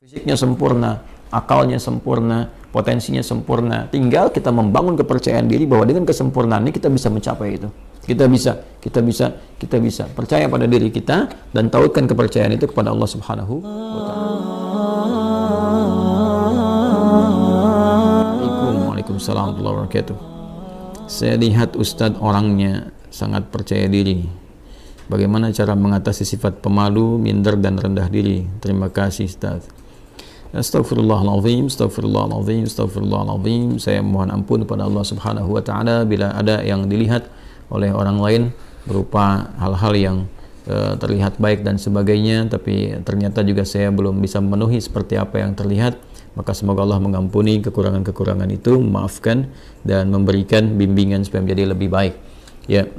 Fisiknya sempurna, akalnya sempurna, potensinya sempurna. Tinggal kita membangun kepercayaan diri bahwa dengan kesempurnaan ini kita bisa mencapai itu. Kita bisa, kita bisa, kita bisa. Percaya pada diri kita dan tautkan kepercayaan itu kepada Allah Subhanahu wa taala. Waalaikumsalam warahmatullahi wabarakatuh. Saya lihat Ustadz orangnya sangat percaya diri. Bagaimana cara mengatasi sifat pemalu, minder, dan rendah diri? Terima kasih Ustadz. Astagfirullahaladzim, astagfirullahaladzim, astagfirullahaladzim. Saya mohon ampun kepada Allah Subhanahu wa taala bila ada yang dilihat oleh orang lain berupa hal-hal yang e, terlihat baik dan sebagainya tapi ternyata juga saya belum bisa memenuhi seperti apa yang terlihat maka semoga Allah mengampuni kekurangan-kekurangan itu memaafkan dan memberikan bimbingan supaya menjadi lebih baik ya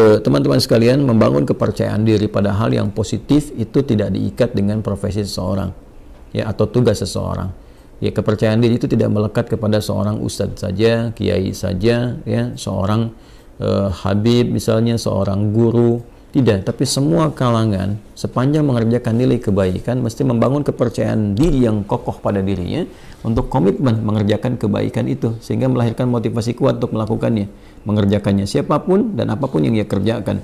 eh, teman-teman sekalian membangun kepercayaan diri pada hal yang positif itu tidak diikat dengan profesi seseorang ya atau tugas seseorang. Ya kepercayaan diri itu tidak melekat kepada seorang ustadz saja, kiai saja, ya seorang e, habib misalnya, seorang guru, tidak, tapi semua kalangan sepanjang mengerjakan nilai kebaikan mesti membangun kepercayaan diri yang kokoh pada dirinya untuk komitmen mengerjakan kebaikan itu sehingga melahirkan motivasi kuat untuk melakukannya, mengerjakannya siapapun dan apapun yang ia kerjakan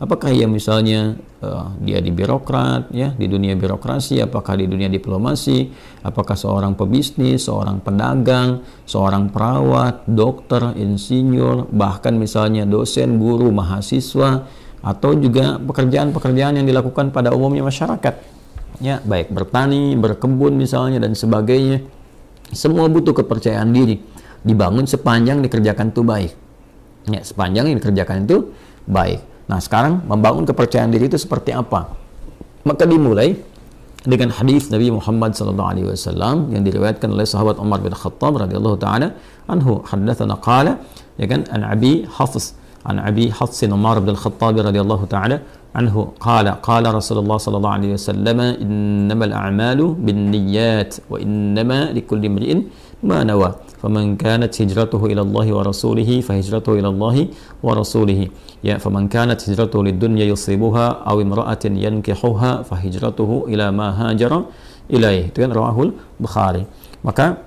apakah ya misalnya uh, dia di birokrat ya di dunia birokrasi apakah di dunia diplomasi apakah seorang pebisnis seorang pedagang seorang perawat dokter insinyur bahkan misalnya dosen guru mahasiswa atau juga pekerjaan-pekerjaan yang dilakukan pada umumnya masyarakat ya baik bertani berkebun misalnya dan sebagainya semua butuh kepercayaan diri dibangun sepanjang dikerjakan itu baik ya sepanjang yang dikerjakan itu baik Nah, sekarang membangun kepercayaan diri itu seperti apa? Maka dimulai dengan hadis Nabi Muhammad sallallahu alaihi wasallam yang diriwayatkan oleh sahabat Umar bin Khattab radhiyallahu taala anhu haddatsana qala ya kan an Abi Hafs an Abi Hafs Umar bin Khattab radhiyallahu taala anhu qala qala Rasulullah sallallahu alaihi wasallam innamal a'malu binniyat wa innama likulli imri'in ma nawa faman kanat hijratuhu ila Allah wa فهجرته fa hijratuhu ila Allah wa كانت ya faman kanat hijratuhu امرأة yusibuha aw imra'atin yankihuha fa hijratuhu ila ma hajara ilaih itu kan rawahul Bukhari maka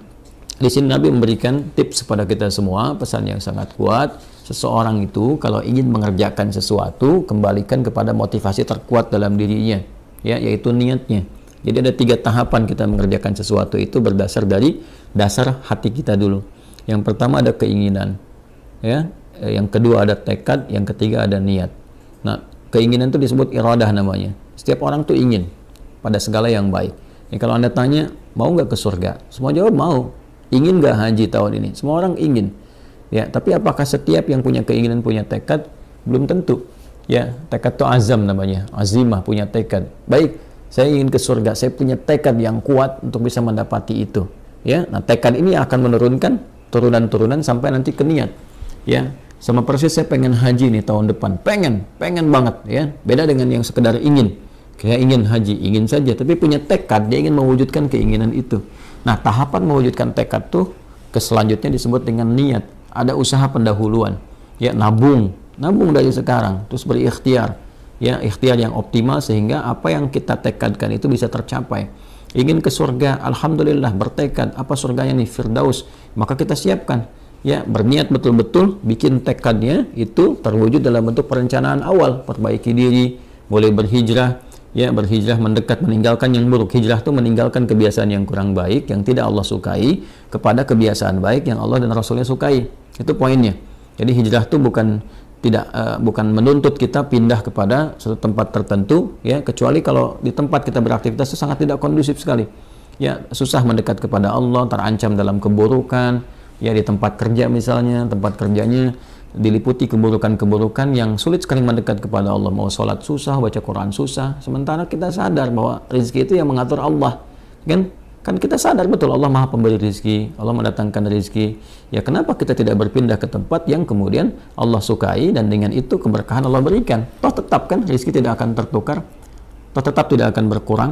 di sini Nabi memberikan tips kepada kita semua pesan yang sangat kuat seseorang itu kalau ingin mengerjakan sesuatu kembalikan kepada motivasi terkuat dalam dirinya ya yaitu niatnya jadi ada tiga tahapan kita mengerjakan sesuatu itu berdasar dari dasar hati kita dulu. Yang pertama ada keinginan, ya. Eh, yang kedua ada tekad, yang ketiga ada niat. Nah, keinginan itu disebut iradah namanya. Setiap orang tuh ingin pada segala yang baik. Ya, kalau anda tanya mau nggak ke surga, semua jawab mau. Ingin nggak haji tahun ini? Semua orang ingin. Ya, tapi apakah setiap yang punya keinginan punya tekad? Belum tentu. Ya, tekad itu azam namanya, azimah punya tekad. Baik, saya ingin ke surga saya punya tekad yang kuat untuk bisa mendapati itu ya nah tekad ini akan menurunkan turunan-turunan sampai nanti ke niat ya sama persis saya pengen haji nih tahun depan pengen pengen banget ya beda dengan yang sekedar ingin kayak ingin haji ingin saja tapi punya tekad dia ingin mewujudkan keinginan itu nah tahapan mewujudkan tekad tuh keselanjutnya disebut dengan niat ada usaha pendahuluan ya nabung nabung dari sekarang terus berikhtiar ya ikhtiar yang optimal sehingga apa yang kita tekadkan itu bisa tercapai ingin ke surga alhamdulillah bertekad apa surganya nih firdaus maka kita siapkan ya berniat betul-betul bikin tekadnya itu terwujud dalam bentuk perencanaan awal perbaiki diri boleh berhijrah ya berhijrah mendekat meninggalkan yang buruk hijrah itu meninggalkan kebiasaan yang kurang baik yang tidak Allah sukai kepada kebiasaan baik yang Allah dan Rasulnya sukai itu poinnya jadi hijrah itu bukan tidak uh, bukan menuntut kita pindah kepada suatu tempat tertentu ya kecuali kalau di tempat kita beraktivitas itu sangat tidak kondusif sekali ya susah mendekat kepada Allah terancam dalam keburukan ya di tempat kerja misalnya tempat kerjanya diliputi keburukan-keburukan yang sulit sekali mendekat kepada Allah mau sholat susah baca Quran susah sementara kita sadar bahwa rezeki itu yang mengatur Allah kan Kan kita sadar betul Allah Maha Pemberi rizki Allah mendatangkan rizki Ya kenapa kita tidak berpindah ke tempat yang kemudian Allah sukai dan dengan itu keberkahan Allah berikan? Toh tetap kan rezeki tidak akan tertukar, toh tetap tidak akan berkurang.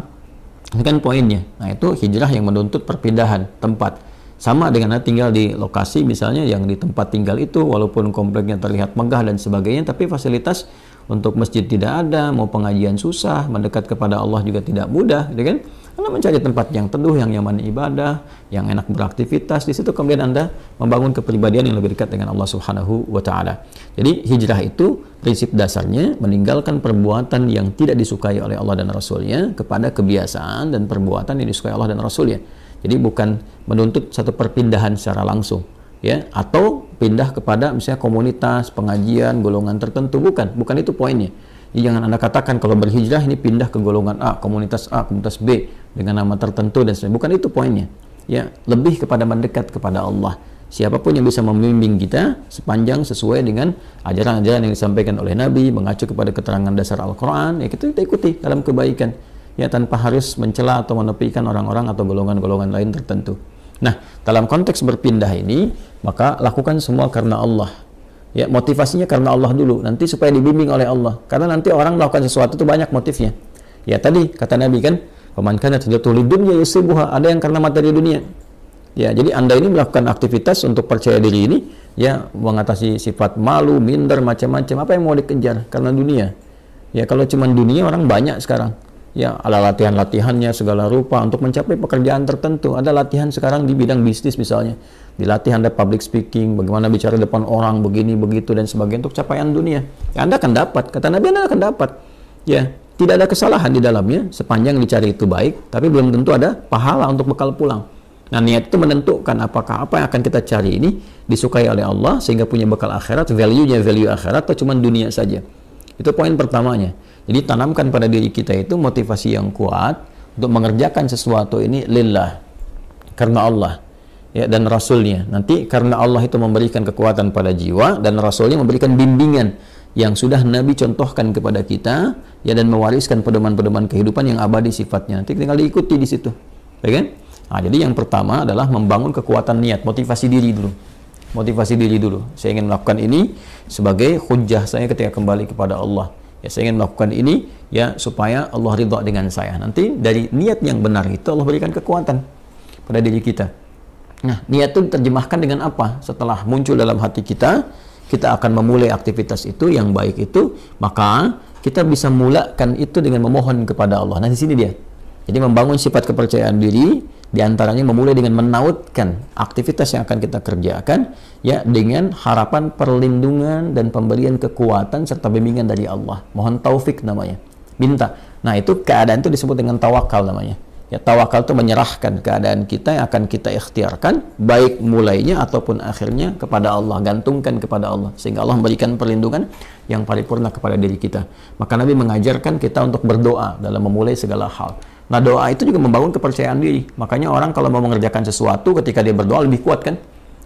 Ini kan poinnya. Nah itu hijrah yang menuntut perpindahan tempat. Sama dengan tinggal di lokasi misalnya yang di tempat tinggal itu walaupun kompleknya terlihat megah dan sebagainya tapi fasilitas untuk masjid tidak ada, mau pengajian susah, mendekat kepada Allah juga tidak mudah, gitu kan? Anda mencari tempat yang teduh, yang nyaman ibadah, yang enak beraktivitas. Di situ kemudian Anda membangun kepribadian yang lebih dekat dengan Allah Subhanahu wa taala. Jadi hijrah itu prinsip dasarnya meninggalkan perbuatan yang tidak disukai oleh Allah dan Rasul-Nya kepada kebiasaan dan perbuatan yang disukai Allah dan Rasul-Nya. Jadi bukan menuntut satu perpindahan secara langsung ya atau pindah kepada misalnya komunitas, pengajian, golongan tertentu bukan, bukan itu poinnya ini jangan Anda katakan kalau berhijrah ini pindah ke golongan A, komunitas A, komunitas B dengan nama tertentu dan sebagainya. Bukan itu poinnya. Ya, lebih kepada mendekat kepada Allah. Siapapun yang bisa membimbing kita sepanjang sesuai dengan ajaran-ajaran yang disampaikan oleh Nabi, mengacu kepada keterangan dasar Al-Qur'an, ya kita, kita ikuti dalam kebaikan. Ya, tanpa harus mencela atau menepikan orang-orang atau golongan-golongan lain tertentu. Nah, dalam konteks berpindah ini, maka lakukan semua karena Allah Ya, motivasinya karena Allah dulu, nanti supaya dibimbing oleh Allah. Karena nanti orang melakukan sesuatu itu banyak motifnya. Ya tadi kata Nabi kan, "Faman kana dunia dunya yusibuha." Ada yang karena materi dunia. Ya, jadi Anda ini melakukan aktivitas untuk percaya diri ini, ya mengatasi sifat malu, minder, macam-macam. Apa yang mau dikejar? Karena dunia. Ya, kalau cuma dunia orang banyak sekarang ya ala latihan-latihannya segala rupa untuk mencapai pekerjaan tertentu. Ada latihan sekarang di bidang bisnis misalnya. Dilatih Anda public speaking, bagaimana bicara depan orang, begini, begitu, dan sebagainya untuk capaian dunia. Ya, anda akan dapat. Kata Nabi Anda akan dapat. Ya, tidak ada kesalahan di dalamnya sepanjang dicari itu baik, tapi belum tentu ada pahala untuk bekal pulang. Nah, niat itu menentukan apakah apa yang akan kita cari ini disukai oleh Allah sehingga punya bekal akhirat, value-nya value akhirat atau cuma dunia saja. Itu poin pertamanya. Jadi tanamkan pada diri kita itu motivasi yang kuat untuk mengerjakan sesuatu ini lillah karena Allah ya dan rasulnya. Nanti karena Allah itu memberikan kekuatan pada jiwa dan rasulnya memberikan bimbingan yang sudah Nabi contohkan kepada kita ya dan mewariskan pedoman-pedoman kehidupan yang abadi sifatnya. Nanti tinggal diikuti di situ. Ya kan? Nah, jadi yang pertama adalah membangun kekuatan niat, motivasi diri dulu motivasi diri dulu. Saya ingin melakukan ini sebagai hujah saya ketika kembali kepada Allah. Ya, saya ingin melakukan ini ya supaya Allah ridha dengan saya. Nanti dari niat yang benar itu Allah berikan kekuatan pada diri kita. Nah, niat itu terjemahkan dengan apa? Setelah muncul dalam hati kita, kita akan memulai aktivitas itu yang baik itu, maka kita bisa mulakan itu dengan memohon kepada Allah. Nah, di sini dia. Jadi membangun sifat kepercayaan diri, di antaranya memulai dengan menautkan aktivitas yang akan kita kerjakan ya dengan harapan perlindungan dan pemberian kekuatan serta bimbingan dari Allah. Mohon taufik namanya. Minta. Nah, itu keadaan itu disebut dengan tawakal namanya. Ya, tawakal itu menyerahkan keadaan kita yang akan kita ikhtiarkan, baik mulainya ataupun akhirnya kepada Allah, gantungkan kepada Allah. Sehingga Allah memberikan perlindungan yang paling purna kepada diri kita. Maka Nabi mengajarkan kita untuk berdoa dalam memulai segala hal. Nah doa itu juga membangun kepercayaan diri. Makanya orang kalau mau mengerjakan sesuatu ketika dia berdoa lebih kuat kan?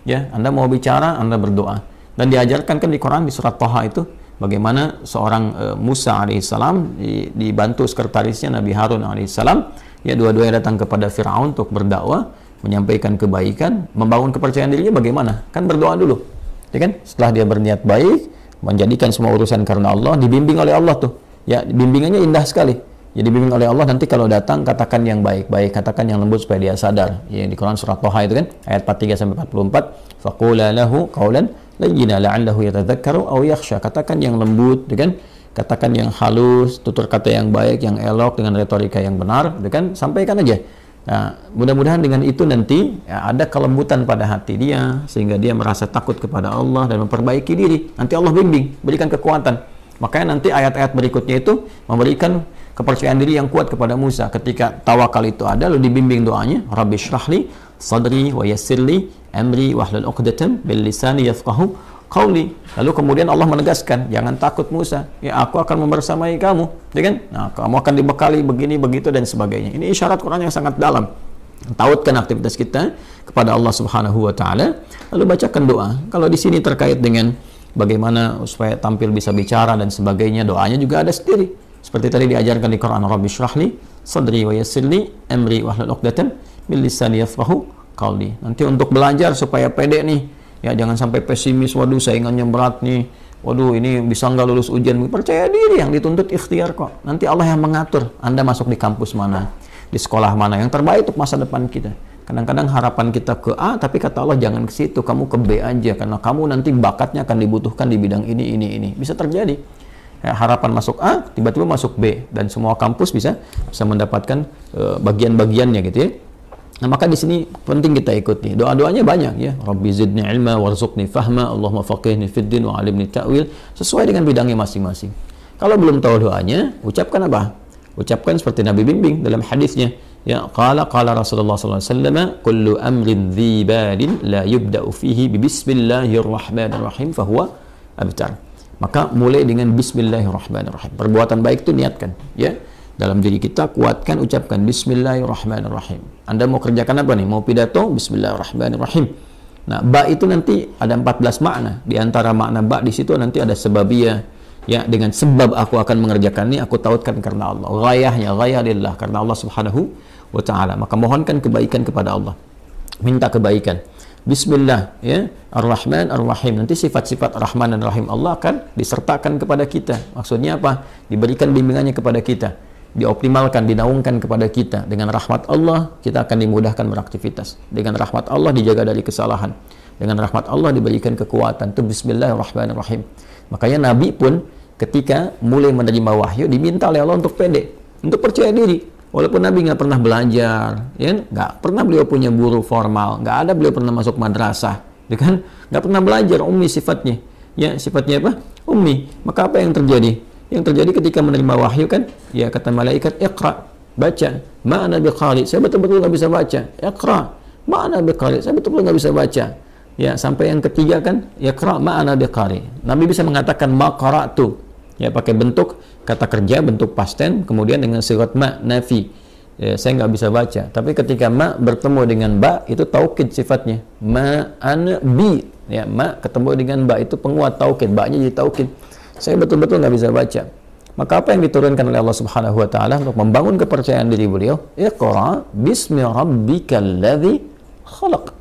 Ya, Anda mau bicara, Anda berdoa. Dan diajarkan kan di Quran di surat Toha itu bagaimana seorang uh, Musa alaihissalam dibantu sekretarisnya Nabi Harun alaihissalam ya dua-duanya datang kepada Firaun untuk berdakwah menyampaikan kebaikan membangun kepercayaan dirinya bagaimana kan berdoa dulu ya kan setelah dia berniat baik menjadikan semua urusan karena Allah dibimbing oleh Allah tuh ya bimbingannya indah sekali jadi bimbing oleh Allah nanti kalau datang katakan yang baik-baik, katakan yang lembut supaya dia sadar. Ya, di Quran surat Toha itu kan ayat 43 sampai 44, faqula lahu qawlan layyina la'allahu yatadhakkaru aw yakhsha. Katakan yang lembut, gitu kan? Katakan yang halus, tutur kata yang baik, yang elok dengan retorika yang benar, gitu kan? Sampaikan aja. Nah, mudah-mudahan dengan itu nanti ya, ada kelembutan pada hati dia sehingga dia merasa takut kepada Allah dan memperbaiki diri. Nanti Allah bimbing, berikan kekuatan. Makanya nanti ayat-ayat berikutnya itu memberikan kepercayaan diri yang kuat kepada Musa ketika tawakal itu ada lalu dibimbing doanya Rabbi syrahli sadri wa yassirli amri wahlul 'uqdatam bil lisani yafqahu qawli lalu kemudian Allah menegaskan jangan takut Musa ya aku akan membersamai kamu ya kan nah kamu akan dibekali begini begitu dan sebagainya ini isyarat Quran yang sangat dalam tautkan aktivitas kita kepada Allah Subhanahu wa taala lalu bacakan doa kalau di sini terkait dengan bagaimana supaya tampil bisa bicara dan sebagainya doanya juga ada sendiri seperti tadi diajarkan di Quran Rabbi Shrahli sadri wa yassirli amri wa hlul uqdatan min yafrahu Nanti untuk belajar supaya pede nih. Ya jangan sampai pesimis, waduh saingannya berat nih. Waduh ini bisa nggak lulus ujian? Percaya diri yang dituntut ikhtiar kok. Nanti Allah yang mengatur. Anda masuk di kampus mana, di sekolah mana yang terbaik untuk masa depan kita. Kadang-kadang harapan kita ke A, tapi kata Allah jangan ke situ, kamu ke B aja karena kamu nanti bakatnya akan dibutuhkan di bidang ini, ini, ini. Bisa terjadi. Eh, harapan masuk A, tiba-tiba masuk B dan semua kampus bisa bisa mendapatkan uh, bagian-bagiannya gitu ya. Nah, maka di sini penting kita ikuti. Doa-doanya banyak ya. Rabbi zidni ilma warzuqni fahma, Allahumma faqihni fid din wa alimni ta'wil sesuai dengan bidangnya masing-masing. Kalau belum tahu doanya, ucapkan apa? Ucapkan seperti Nabi bimbing dalam hadisnya. Ya, qala qala Rasulullah sallallahu alaihi wasallam, "Kullu amrin dhi la yubda'u fihi bi bismillahirrahmanirrahim fa huwa abtar." Maka mulai dengan bismillahirrahmanirrahim. Perbuatan baik itu niatkan, ya. Dalam diri kita kuatkan ucapkan bismillahirrahmanirrahim. Anda mau kerjakan apa nih? Mau pidato? Bismillahirrahmanirrahim. Nah, ba itu nanti ada 14 makna. Di antara makna ba di situ nanti ada sebabia. Ya, dengan sebab aku akan mengerjakan ini, aku tautkan karena Allah. Gayahnya, gayah lillah. Karena Allah subhanahu wa ta'ala. Maka mohonkan kebaikan kepada Allah. Minta kebaikan. Bismillah ya Ar-Rahman Ar-Rahim nanti sifat-sifat Rahman dan Rahim Allah akan disertakan kepada kita maksudnya apa diberikan bimbingannya kepada kita dioptimalkan dinaungkan kepada kita dengan rahmat Allah kita akan dimudahkan beraktivitas dengan rahmat Allah dijaga dari kesalahan dengan rahmat Allah diberikan kekuatan itu Bismillahirrahmanirrahim makanya Nabi pun ketika mulai menerima wahyu diminta oleh Allah untuk pendek untuk percaya diri Walaupun Nabi nggak pernah belajar, ya kan? nggak pernah beliau punya guru formal, nggak ada beliau pernah masuk madrasah, ya kan? Nggak pernah belajar, ummi sifatnya, ya sifatnya apa? Ummi. Maka apa yang terjadi? Yang terjadi ketika menerima wahyu kan, ya kata malaikat, ikra, baca. Ma'ana biqari, saya betul-betul nggak bisa baca. Ikra, ma'ana biqari, saya betul-betul nggak bisa baca. Ya, sampai yang ketiga kan, ya mana ma'ana biqari. Nabi bisa mengatakan tuh ya pakai bentuk kata kerja bentuk pasten kemudian dengan sirat ma nafi ya, saya nggak bisa baca tapi ketika ma bertemu dengan ba itu taukid sifatnya ma an bi ya ma ketemu dengan ba itu penguat taukid ba nya jadi taukid saya betul-betul nggak bisa baca maka apa yang diturunkan oleh Allah Subhanahu wa taala untuk membangun kepercayaan diri beliau iqra bismi rabbikal ladzi khalaq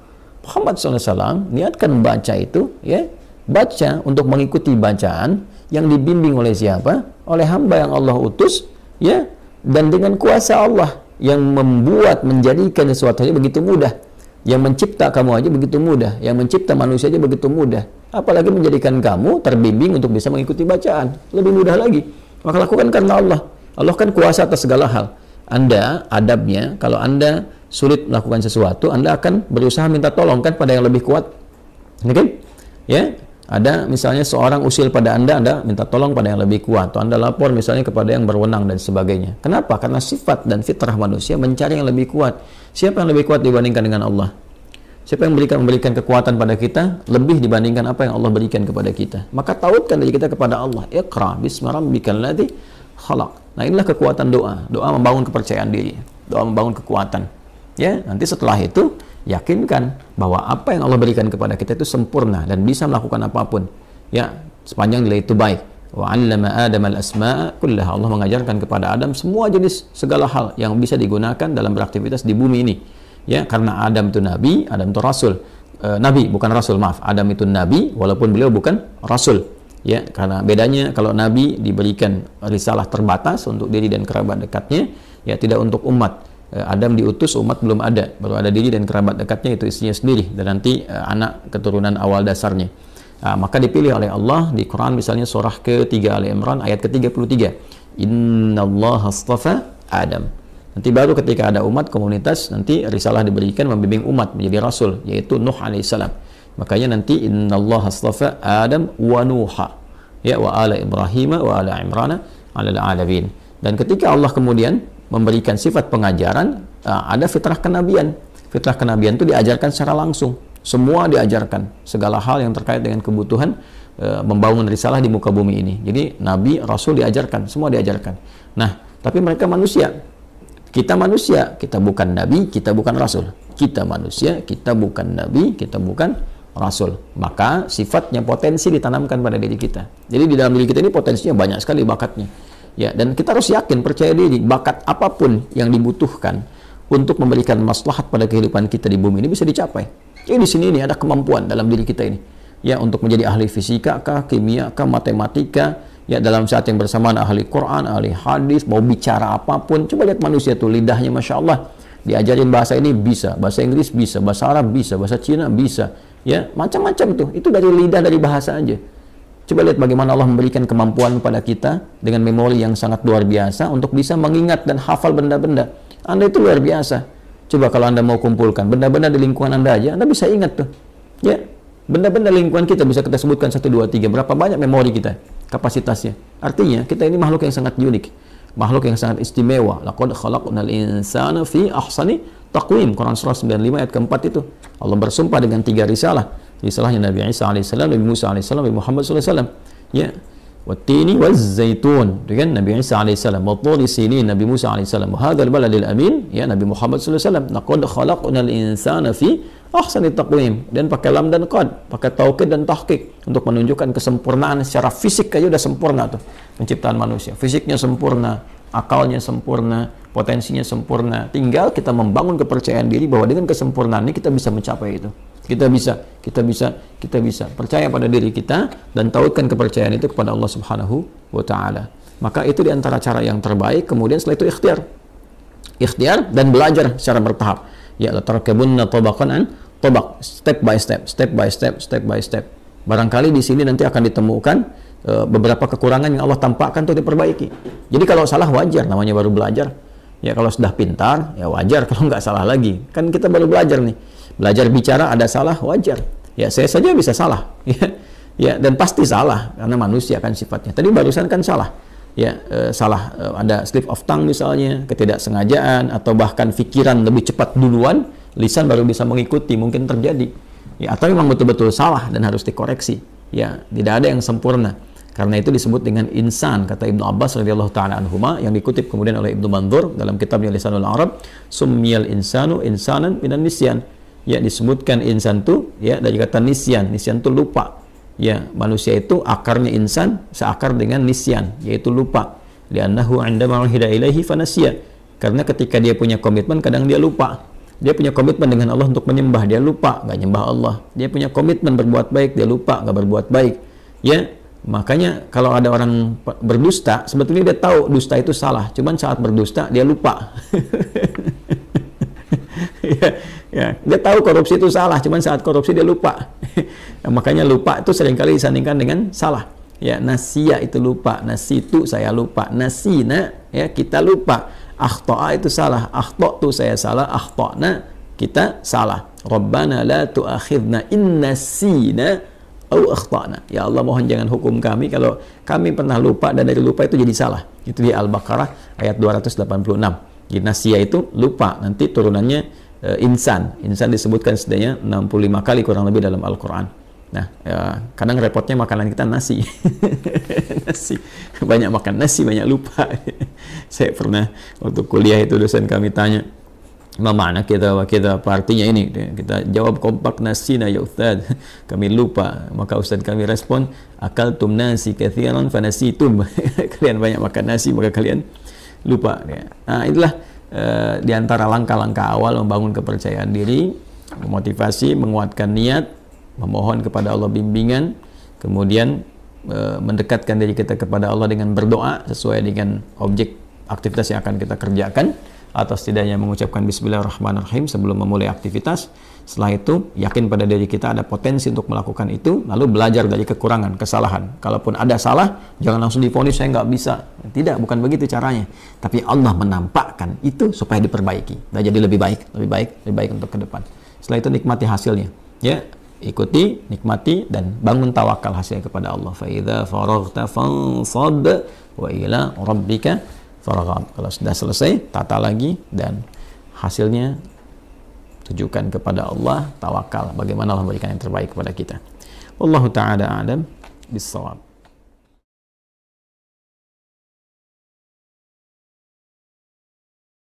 Muhammad SAW niatkan baca itu ya baca untuk mengikuti bacaan yang dibimbing oleh siapa? Oleh hamba yang Allah utus, ya, dan dengan kuasa Allah yang membuat menjadikan sesuatu aja begitu mudah. Yang mencipta kamu aja begitu mudah, yang mencipta manusia aja begitu mudah. Apalagi menjadikan kamu terbimbing untuk bisa mengikuti bacaan, lebih mudah lagi. Maka lakukan karena Allah. Allah kan kuasa atas segala hal. Anda adabnya, kalau Anda sulit melakukan sesuatu, Anda akan berusaha minta tolong kan pada yang lebih kuat. Ini kan? Ya, ada misalnya seorang usil pada Anda, Anda minta tolong pada yang lebih kuat. Atau Anda lapor misalnya kepada yang berwenang dan sebagainya. Kenapa? Karena sifat dan fitrah manusia mencari yang lebih kuat. Siapa yang lebih kuat dibandingkan dengan Allah? Siapa yang memberikan, memberikan kekuatan pada kita lebih dibandingkan apa yang Allah berikan kepada kita. Maka tautkan diri kita kepada Allah. Iqra bisma rabbikal ladzi khalaq. Nah, inilah kekuatan doa. Doa membangun kepercayaan diri, doa membangun kekuatan. Ya, nanti setelah itu yakinkan bahwa apa yang Allah berikan kepada kita itu sempurna dan bisa melakukan apapun ya sepanjang nilai itu baik wa 'allama Adam al asma kullaha Allah mengajarkan kepada Adam semua jenis segala hal yang bisa digunakan dalam beraktivitas di bumi ini ya karena Adam itu nabi Adam itu rasul e, nabi bukan rasul maaf Adam itu nabi walaupun beliau bukan rasul ya karena bedanya kalau nabi diberikan risalah terbatas untuk diri dan kerabat dekatnya ya tidak untuk umat Eh, Adam diutus umat belum ada baru ada diri dan kerabat dekatnya itu istrinya sendiri dan nanti eh, anak keturunan awal dasarnya uh, maka dipilih oleh Allah di Quran misalnya surah ketiga Ali Imran ayat ke-33 Inna Allah astafa Adam nanti baru ketika ada umat komunitas nanti risalah diberikan membimbing umat menjadi rasul yaitu Nuh alaihissalam makanya nanti Inna Allah astafa Adam wa Nuha ya wa ala Ibrahim wa ala Imrana ala alamin dan ketika Allah kemudian memberikan sifat pengajaran ah, ada fitrah kenabian. Fitrah kenabian itu diajarkan secara langsung. Semua diajarkan, segala hal yang terkait dengan kebutuhan eh, membangun risalah di muka bumi ini. Jadi nabi, rasul diajarkan, semua diajarkan. Nah, tapi mereka manusia. Kita manusia, kita bukan nabi, kita bukan rasul. Kita manusia, kita bukan nabi, kita bukan rasul. Maka sifatnya potensi ditanamkan pada diri kita. Jadi di dalam diri kita ini potensinya banyak sekali bakatnya Ya, dan kita harus yakin, percaya diri, bakat apapun yang dibutuhkan untuk memberikan maslahat pada kehidupan kita di bumi ini bisa dicapai. Jadi di sini ini ada kemampuan dalam diri kita ini. Ya, untuk menjadi ahli fisika kah, kimia kah, matematika, ya dalam saat yang bersamaan ahli Quran, ahli hadis, mau bicara apapun. Coba lihat manusia tuh lidahnya Masya Allah. Diajarin bahasa ini bisa, bahasa Inggris bisa, bahasa Arab bisa, bahasa Cina bisa. Ya, macam-macam tuh. Itu dari lidah, dari bahasa aja. Coba lihat bagaimana Allah memberikan kemampuan kepada kita dengan memori yang sangat luar biasa untuk bisa mengingat dan hafal benda-benda. Anda itu luar biasa. Coba kalau Anda mau kumpulkan benda-benda di lingkungan Anda aja, Anda bisa ingat tuh. Ya, benda-benda lingkungan kita bisa kita sebutkan satu dua tiga Berapa banyak memori kita, kapasitasnya. Artinya, kita ini makhluk yang sangat unik. Makhluk yang sangat istimewa. Laqad khalaqnal insana fi ahsani taqwim. Quran Surah 95 ayat keempat itu. Allah bersumpah dengan tiga risalah salahnya Nabi Isa alaihissalam, Nabi Musa alaihissalam, Nabi Muhammad SAW. Ya, zaitun. Itu kan Nabi Isa alaihissalam وطول sini Nabi Musa alaihissalam هذا baladil amin ya Nabi Muhammad sallallahu alaihi wasallam laqad al insana fi ahsani taqwim dan pakai lam dan qad pakai tauqid dan tahqiq untuk menunjukkan kesempurnaan secara fisik aja udah sempurna tuh penciptaan manusia fisiknya sempurna akalnya sempurna potensinya sempurna tinggal kita membangun kepercayaan diri bahwa dengan kesempurnaan ini kita bisa mencapai itu kita bisa, kita bisa, kita bisa. Percaya pada diri kita dan tautkan kepercayaan itu kepada Allah Subhanahu wa taala. Maka itu diantara cara yang terbaik. Kemudian setelah itu ikhtiar. Ikhtiar dan belajar secara bertahap. Ya, tarkabunna tabaqan an tabaq, step by step, step by step, step by step. Barangkali di sini nanti akan ditemukan eh, beberapa kekurangan yang Allah tampakkan untuk diperbaiki. Jadi kalau salah wajar namanya baru belajar. Ya kalau sudah pintar, ya wajar kalau nggak salah lagi. Kan kita baru belajar nih. Belajar bicara ada salah, wajar. Ya saya saja bisa salah. Ya, ya, dan pasti salah karena manusia kan sifatnya. Tadi barusan kan salah. Ya e, salah e, ada slip of tongue misalnya, ketidaksengajaan atau bahkan pikiran lebih cepat duluan, lisan baru bisa mengikuti mungkin terjadi. Ya atau memang betul-betul salah dan harus dikoreksi. Ya tidak ada yang sempurna. Karena itu disebut dengan insan kata Ibnu Abbas radhiyallahu taala anhuma yang dikutip kemudian oleh Ibnu Mandur dalam kitabnya Lisanul Arab, summiyal insanu insanan minan nisyan. Ya disebutkan insan itu ya dari kata nisyan. Nisyan itu lupa. Ya, manusia itu akarnya insan seakar dengan nisyan yaitu lupa. Li'annahu 'indama hidayah ilaihi fanasiya. Karena ketika dia punya komitmen kadang dia lupa. Dia punya komitmen dengan Allah untuk menyembah, dia lupa nggak nyembah Allah. Dia punya komitmen berbuat baik, dia lupa nggak berbuat baik. Ya, Makanya kalau ada orang berdusta, sebetulnya dia tahu dusta itu salah. Cuman saat berdusta dia lupa. ya, ya. Dia tahu korupsi itu salah, cuman saat korupsi dia lupa. ya, makanya lupa itu seringkali disandingkan dengan salah. Ya, nasia itu lupa, nasi itu saya lupa, nasina ya kita lupa. Akhtoa itu salah, akhto itu saya salah, akhtona kita salah. Rabbana la tu'akhidna in nasina au akhtana. Ya Allah mohon jangan hukum kami kalau kami pernah lupa dan dari lupa itu jadi salah. Itu di Al-Baqarah ayat 286. Jadi nasia itu lupa, nanti turunannya e, insan. Insan disebutkan setidaknya 65 kali kurang lebih dalam Al-Qur'an. Nah, ya, kadang repotnya makanan kita nasi. nasi. Banyak makan nasi, banyak lupa. Saya pernah waktu kuliah itu dosen kami tanya, Mama kita wa kita partinya ini kita jawab kompak nasina ya ustaz kami lupa maka ustaz kami respon akal tum nasi fanasi itu kalian banyak makan nasi maka kalian lupa nah itulah uh, di antara langkah-langkah awal membangun kepercayaan diri memotivasi menguatkan niat memohon kepada Allah bimbingan kemudian uh, mendekatkan diri kita kepada Allah dengan berdoa sesuai dengan objek aktivitas yang akan kita kerjakan atau setidaknya mengucapkan bismillahirrahmanirrahim sebelum memulai aktivitas. Setelah itu, yakin pada diri kita ada potensi untuk melakukan itu, lalu belajar dari kekurangan, kesalahan. Kalaupun ada salah, jangan langsung difonis, saya nggak bisa. Tidak, bukan begitu caranya. Tapi Allah menampakkan itu supaya diperbaiki. Dan nah, jadi lebih baik, lebih baik, lebih baik untuk ke depan. Setelah itu nikmati hasilnya. Ya, ikuti, nikmati, dan bangun tawakal hasilnya kepada Allah. فَإِذَا فَرَغْتَ فَانْصَدْ وَإِلَىٰ رَبِّكَ faragha. Kalau sudah selesai, tata lagi dan hasilnya tujukan kepada Allah, tawakal. Bagaimana Allah memberikan yang terbaik kepada kita. Wallahu taala alam bisawab.